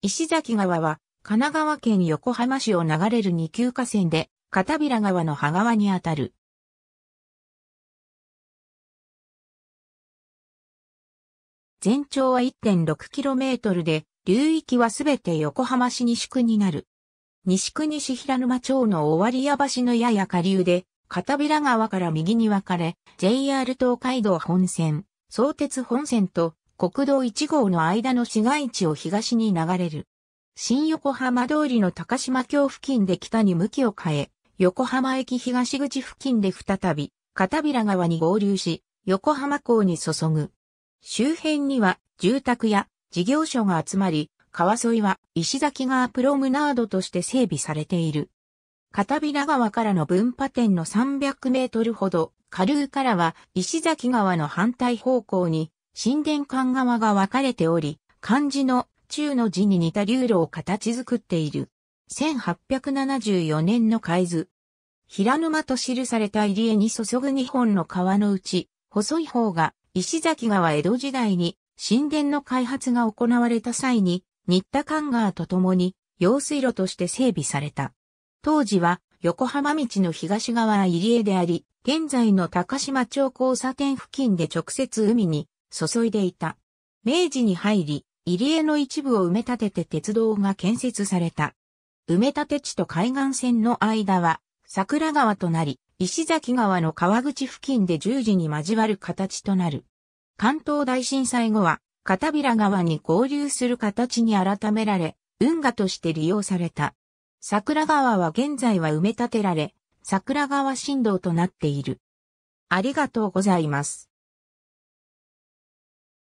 石崎川は神奈川県横浜市を流れる二級河川で片平川の葉川にあたる。全長は 1.6km で流域はすべて横浜市西区になる。西区西平沼町の尾張屋橋のやや下流で片平川から右に分かれ JR 東海道本線、相鉄本線と国道1号の間の市街地を東に流れる。新横浜通りの高島橋付近で北に向きを変え、横浜駅東口付近で再び、片平川に合流し、横浜港に注ぐ。周辺には住宅や事業所が集まり、川沿いは石崎川プロムナードとして整備されている。片平川からの分派点の300メートルほど、下流からは石崎川の反対方向に神殿館側が分かれており、漢字の中の字に似た流路を形作っている。1874年の海図。平沼と記された入り江に注ぐ2本の川のうち、細い方が石崎川江戸時代に神殿の開発が行われた際に、新田館川と共に用水路として整備された。当時は横浜道の東側入江であり、現在の高島町交差点付近で直接海に注いでいた。明治に入り、入江の一部を埋め立てて鉄道が建設された。埋め立て地と海岸線の間は、桜川となり、石崎川の川口付近で十字に交わる形となる。関東大震災後は、片平川に合流する形に改められ、運河として利用された。桜川は現在は埋め立てられ、桜川振動となっている。ありがとうございます。